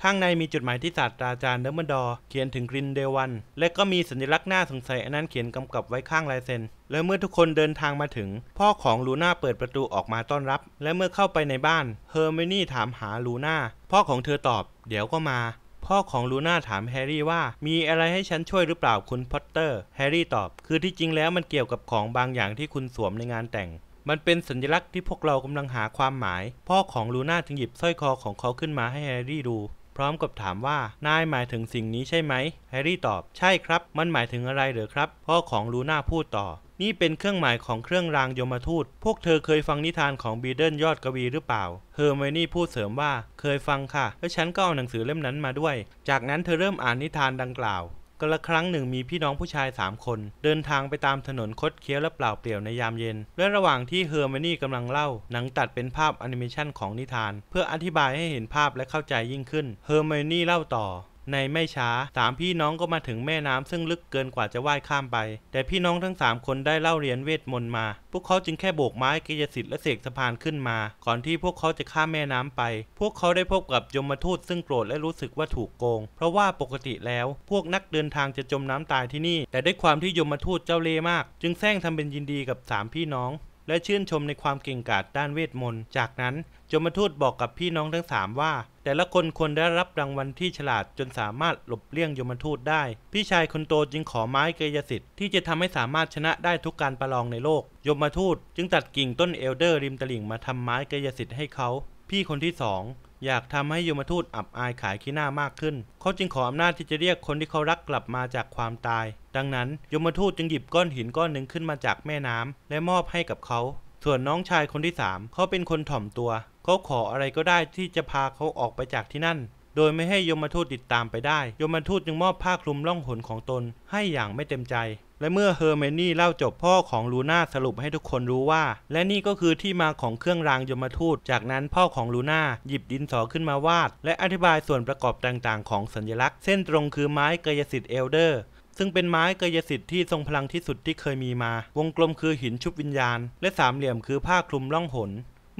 Speaker 1: ข้างในมีจดหมายที่ศาสตราจารย์เดมเบดอร์เขียนถึงกรินเดวันและก็มีสัญลักษณ์หน้าสงสัยอันนั้นเขียนกำกับไว้ข้างลายเซ็นและเมื่อทุกคนเดินทางมาถึงพ่อของลูน่าเปิดประตูออกมาต้อนรับ และเมื่อเข้าไปในบ้านเฮอร์มนี่ถามหาลูน่าพ่อของเธอตอบ เดี๋ยวก็มาพ่อของลูน่าถามแฮร์รี่ว่า มีอะไรให้ฉันช่วยหรือเปล่าคุณพอตเตอร์แฮร์รี่ตอบ คือที่จริงแล้วมันเกี่ยวกับของบางอย่างที่คุณสวมในงานแต่ง มันเป็นสัญลักษณ์ที่พวกเรากำลังหาความหมายพ่อของลูน่าจึงหยิบสร้อยคอของเขาขึ้นมาให้แฮร์รี่ดูพร้อมกับถามว่านายหมายถึงสิ่งนี้ใช่ไหมแฮร์รี่ตอบ ใช่ครับ มันหมายถึงอะไรเหรอครับพ่อของลูน่าพูดต่อนี่เป็นเครื่องหมายของเครื่องรางยมทูต พวกเธอเคยฟังนิทานของบีเดิลยอดกวีหรือเปล่า เฮอร์ไมนี่พูดเสริมว่าเคยฟังค่ะ และฉันก็เอาหนังสือเล่มนั้นมาด้วย จากนั้นเธอเริ่มอ่านนิทานดังกล่าวกละครั้งหนึ่งมีพี่น้องผู้ชายสามคน เดินทางไปตามถนนคดเคี้ยวและเปล่าเปลี่ยวในยามเย็น และระหว่างที่เฮอร์เมนี่กำลังเล่าหนังตัดเป็นภาพแอนิเมชันของนิทาน เพื่ออธิบายให้เห็นภาพและเข้าใจยิ่งขึ้น เฮอร์เมนี่เล่าต่อในไม่ช้าสามพี่น้องก็มาถึงแม่น้ำซึ่งลึกเกินกว่าจะว่ายข้ามไป แต่พี่น้องทั้งสามคนได้เล่าเรียนเวทมนต์มา พวกเขาจึงแค่โบกไม้กิจสิทธิ์และเสกสะพานขึ้นมา ก่อนที่พวกเขาจะข้ามแม่น้ำไป พวกเขาได้พบกับยมมทูตซึ่งโกรธและรู้สึกว่าถูกโกง เพราะว่าปกติแล้วพวกนักเดินทางจะจมน้ำตายที่นี่ แต่ด้วยความที่ยมมทูตเจ้าเล่ห์มาก จึงแซงทำเป็นยินดีกับสามพี่น้องและชื่นชมในความเก่งกาจด้านเวทมนต์ จากนั้นจมทูตบอกกับพี่น้องทั้งสามว่า แต่ละคนควรได้รับรางวัลที่ฉลาดจนสามารถหลบเลี่ยงยมทูตได้ พี่ชายคนโตจึงขอไม้กายสิทธิ์ที่จะทำให้สามารถชนะได้ทุกการประลองในโลก ยมทูตจึงตัดกิ่งต้นเอลเดอร์ริมตลิ่งมาทำไม้กายสิทธิ์ให้เขา พี่คนที่สองอยากทำให้ยมทูตอับอายขายขี้หน้ามากขึ้น เขาจึงขออำนาจที่จะเรียกคนที่เขารักกลับมาจากความตาย ดังนั้นยมทูตจึงหยิบก้อนหินก้อนหนึ่งขึ้นมาจากแม่น้ำ และมอบให้กับเขา ส่วนน้องชายคนที่สามเขาเป็นคนถ่อมตัว เขาขออะไรก็ได้ที่จะพาเขาออกไปจากที่นั่น โดยไม่ให้ยมทูตติดตามไปได้ ยมทูตจึงมอบผ้าคลุมล่องหนของตนให้อย่างไม่เต็มใจและเมื่อเฮอร์เมนี่เล่าจบพ่อของลูน่าสรุปให้ทุกคนรู้ว่า และนี่ก็คือที่มาของเครื่องรางยมทูต จากนั้นพ่อของลูน่าหยิบดินสอขึ้นมาวาด และอธิบายส่วนประกอบต่างๆของสัญลักษณ์ เส้นตรงคือไม้กายสิทธิ์เอลเดอร์ ซึ่งเป็นไม้กายสิทธิ์ที่ทรงพลังที่สุดที่เคยมีมา วงกลมคือหินชุบวิญญาณ และสามเหลี่ยมคือผ้าคลุมล่องหน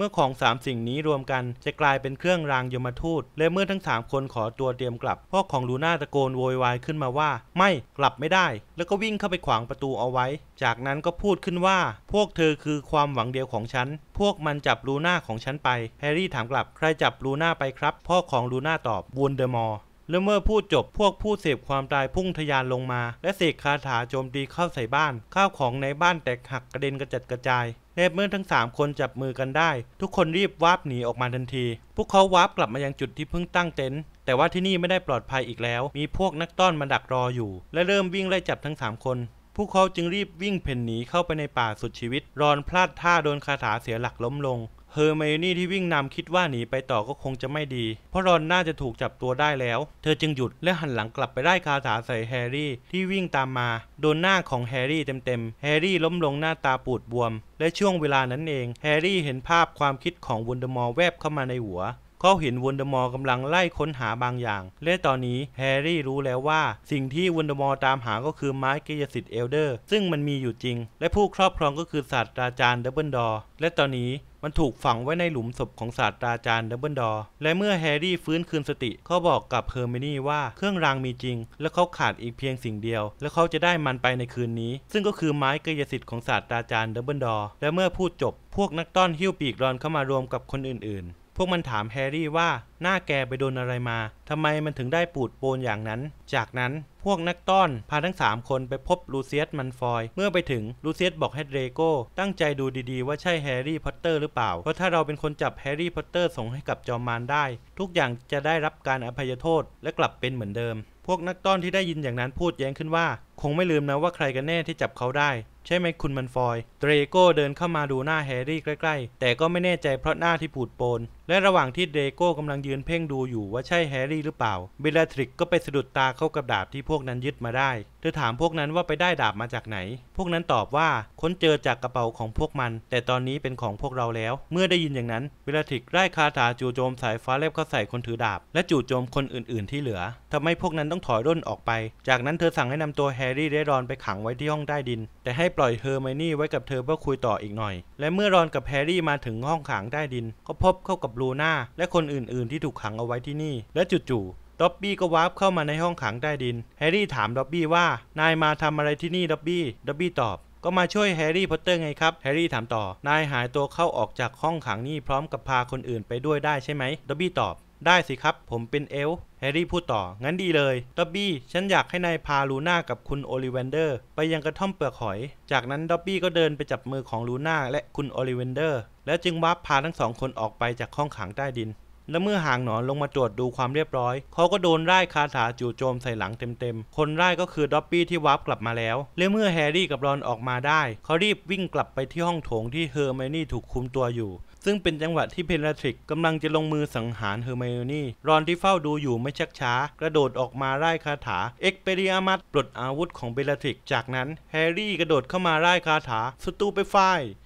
Speaker 1: มื่อของสามสิ่งนี้รวมกัน จะกลายเป็นเครื่องรางยมทูต และเมื่อทั้งสามคนขอตัวเตรียมกลับพ่อของลูน่าตะโกนโวยวายขึ้นมาว่า ไม่กลับไม่ได้ แล้วก็วิ่งเข้าไปขวางประตูเอาไว้ จากนั้นก็พูดขึ้นว่า พวกเธอคือความหวังเดียวของฉัน พวกมันจับลูน่าของฉันไป แฮร์รี่ถามกลับ ใครจับลูน่าไปครับ พ่อของลูน่าตอบวูนเดอมอร์และเมื่อพูดจบพวกผู้เสพความตายพุ่งทะยานลงมา และเสกคาถาโจมตีเข้าใส่บ้าน ข้าวของในบ้านแตกหักกระเด็นกระจัดกระจายเมื่อทั้ง 3 คนจับมือกันได้ ทุกคนรีบ วาร์ปหนีออกมาทันที พวกเขาวาร์ปกลับมายังจุดที่เพิ่งตั้งเต็นท์แต่ว่าที่นี่ไม่ได้ปลอดภัยอีกแล้ว มีพวกนักต้อนมาดักรออยู่ และเริ่มวิ่งไล่จับทั้ง3คนพวกเขาจึงรีบวิ่งเพ่นหนีเข้าไปในป่าสุดชีวิตรอนพลาดท่าโดนคาถาเสียหลักล้มลงเฮอร์ไมโอนี่ที่วิ่งนำคิดว่าหนีไปต่อก็คงจะไม่ดี เพราะรอนน่าจะถูกจับตัวได้แล้ว เธอจึงหยุดและหันหลังกลับไปได้คาถาใส่แฮร์รี่ที่วิ่งตามมา โดนหน้าของแฮร์รี่เต็มๆ แฮร์รี่ล้มลงหน้าตาปูดบวม และช่วงเวลานั้นเอง แฮร์รี่เห็นภาพความคิดของวุนเดอมอร์แวบเข้ามาในหัวเขาเห็นวันเดอมอร์กำลังไล่ค้นหาบางอย่าง และตอนนี้แฮร์รี่รู้แล้วว่าสิ่งที่วันเดอมอร์ตามหาก็คือไม้กิยสิทธิ์เอลเดอร์ ซึ่งมันมีอยู่จริง และผู้ครอบครองก็คือศาสตราจารย์ดับเบิลดอร์ และตอนนี้มันถูกฝังไว้ในหลุมศพของศาสตราจารย์ดับเบิลดอร์ และเมื่อแฮร์รี่ฟื้นคืนสติเขาบอกกับเฮอร์มนี่ว่าเครื่องรางมีจริง และเขาขาดอีกเพียงสิ่งเดียว และเขาจะได้มันไปในคืนนี้ ซึ่งก็คือไม้กายสิทธิ์ของศาสตราจารย์ดับเบิลดอร์ และเมื่อพูดจบ พวกนักต้อนหิ้วปีกรอนเข้ามารวมกับคนอื่นๆพวกมันถามแฮร์รี่ว่าหน้าแกไปโดนอะไรมา ทำไมมันถึงได้ปูดโปนอย่างนั้น จากนั้นพวกนักต้อนพาทั้ง 3 คนไปพบลูเซียสมันฟอย เมื่อไปถึงลูเซียสบอกให้เดรโก้ตั้งใจดูดีๆว่าใช่แฮร์รี่พอตเตอร์หรือเปล่า เพราะถ้าเราเป็นคนจับแฮร์รี่พอตเตอร์ส่งให้กับจอมมารได้ ทุกอย่างจะได้รับการอภัยโทษและกลับเป็นเหมือนเดิม พวกนักต้อนที่ได้ยินอย่างนั้นพูดแย้งขึ้นว่า คงไม่ลืมนะว่าใครกันแน่ที่จับเขาได้ ใช่ไหมคุณมันฟอยเดรโก้เดินเข้ามาดูหน้าแฮร์รี่ใกล้ๆ แต่ก็ไม่แน่ใจเพราะหน้าที่ปูดโปนและระหว่างที่เดโก้กำลังยืนเพ่งดูอยู่ว่าใช่แฮร์รี่หรือเปล่า เบลทริกก็ไปสะดุดตาเข้ากับดาบที่พวกนั้นยึดมาได้ เธอถามพวกนั้นว่าไปได้ดาบมาจากไหน พวกนั้นตอบว่าค้นเจอจากกระเป๋าของพวกมัน แต่ตอนนี้เป็นของพวกเราแล้ว เมื่อได้ยินอย่างนั้น เบลทริกไล่คาถาจู่โจมสายฟ้าเล็บเข้าใส่คนถือดาบ และจู่โจมคนอื่น ๆ ที่เหลือ ทำให้พวกนั้นต้องถอยร่นออกไป จากนั้นเธอสั่งให้นำตัวแฮร์รี่และรอนไปขังไว้ที่ห้องใต้ดิน แต่ให้ปล่อยเฮอร์ไมนี่ไว้กับเธอเพื่อคุยต่ออีกหน่อย และเมื่อรอนกับแฮร์รี่มาถึงห้องขังใต้ดิน ก็พบเข้ากับลูน่าและคนอื่น ๆ ที่ถูกขังเอาไว้ที่นี่ และจู่ ๆ ด็อบบี้ก็วาร์ปเข้ามาในห้องขังใต้ดินแฮร์รี่ถามด็อบบี้ว่า นายมาทำอะไรที่นี่ด็อบบี้ ด็อบบี้ตอบ ก็มาช่วยแฮร์รี่พอตเตอร์ไงครับแฮร์รี่ถามต่อ นายหายตัวเข้าออกจากห้องขังนี่พร้อมกับพาคนอื่นไปด้วยได้ใช่ไหม ด็อบบี้ตอบได้สิครับผมเป็นเอลแฮร์รี่พูดต่อ งั้นดีเลยด็อบบี้ ฉันอยากให้นายพาลูน่ากับคุณโอลิเวนเดอร์ไปยังกระท่อมเปลือกหอย จากนั้นด็อบบี้ก็เดินไปจับมือของลูน่าและคุณโอลิเวนเดอร์ แล้วจึงวับพาทั้งสองคนออกไปจากห้องขังใต้ดิน และเมื่อห่างหนอนลงมาตรวจดูความเรียบร้อย เขาก็โดนไล่คาถาจู่โจมใส่หลังเต็มๆ คนไล่ก็คือด็อบบี้ที่วับกลับมาแล้ว และเมื่อแฮร์รี่กับรอนออกมาได้เขารีบวิ่งกลับไปที่ห้องโถงที่เฮอร์ไมนี่ถูกคุมตัวอยู่ซึ่งเป็นจังหวะที่เพนลาทริกกำลังจะลงมือสังหารเฮอร์ไมโอนี่ รอนที่เฝ้าดูอยู่ไม่ชักช้า กระโดดออกมาไล่คาถา เอ็กเปริอามัตปลดอาวุธของเบลลาทริก จากนั้น แฮร์รี่กระโดดเข้ามาไล่คาถา สตูไปไฟ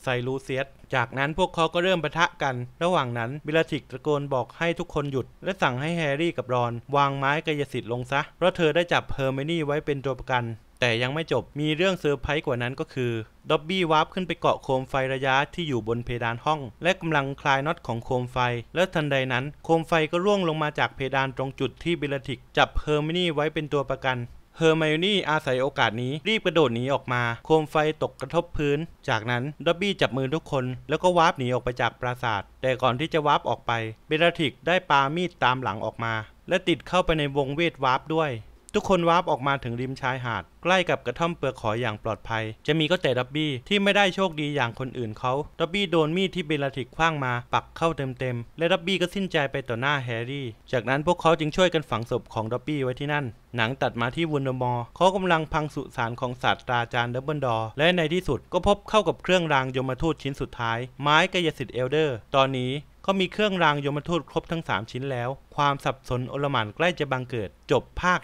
Speaker 1: ใส่ลูเซียสจากนั้นพวกเขาก็เริ่มปะทะกัน ระหว่างนั้นบิลติกตะโกนบอกให้ทุกคนหยุด และสั่งให้แฮร์รี่กับรอน วางไม้กายสิทธิ์ลงซะ เพราะเธอได้จับเฮอร์เมนี่ไว้เป็นตัวประกัน แต่ยังไม่จบ มีเรื่องเซอร์ไพรส์กว่านั้นก็คือด็อบบี้วาร์ปขึ้นไปเกาะโคมไฟระยะที่อยู่บนเพดานห้อง และกำลังคลายน็อตของโคมไฟ และทันใดนั้น โคมไฟก็ร่วงลงมาจากเพดานตรงจุดที่บิลติกจับเฮอร์เมนี่ไว้เป็นตัวประกันเฮอร์ไมโอนี่อาศัยโอกาสนี้รีบกระโดดหนีออกมา โคมไฟตกกระทบพื้น จากนั้นดับบี้จับมือทุกคน แล้วก็วาร์ปหนีออกไปจากปราสาท แต่ก่อนที่จะวาร์ปออกไป เบลาทิกได้ปามีดตามหลังออกมา และติดเข้าไปในวงเวทวาร์ปด้วยทุกคนวาร์ปออกมาถึงริมชายหาด ใกล้กับกระท่อมเปลือกหอยอย่างปลอดภัย จะมีก็แต่ดับบี้ที่ไม่ได้โชคดีอย่างคนอื่นเขาดับบี้โดนมีดที่เบลติกคว้างมาปักเข้าเต็มๆ และดับบี้ก็สิ้นใจไปต่อหน้าแฮร์รี่ จากนั้นพวกเขาจึงช่วยกันฝังศพของดับบี้ไว้ที่นั่น หนังตัดมาที่วุนมอร์เขากำลังพังสุสานของศาสตราจารย์ดับเบิลดอร์และในที่สุด ก็พบเข้ากับเครื่องรางยมทูตชิ้นสุดท้ายไม้กายสิทธิ์เอลเดอร์ ตอนนี้ก็มีเครื่องรางยมทูตครบทั้ง 3 ชิ้นแล้ว ความสับสนโอลมานใกล้จะบังเกิดจบภาค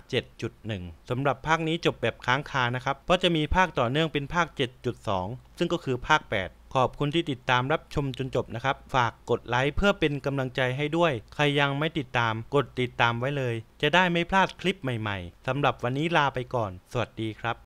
Speaker 1: 7.1สำหรับภาคนี้จบแบบค้างคานะครับ เพราะจะมีภาคต่อเนื่องเป็นภาค 7.2 ซึ่งก็คือภาค 8 ขอบคุณที่ติดตามรับชมจนจบนะครับ ฝากกดไลค์เพื่อเป็นกำลังใจให้ด้วย ใครยังไม่ติดตามกดติดตามไว้เลย จะได้ไม่พลาดคลิปใหม่ๆสำหรับวันนี้ลาไปก่อน สวัสดีครับ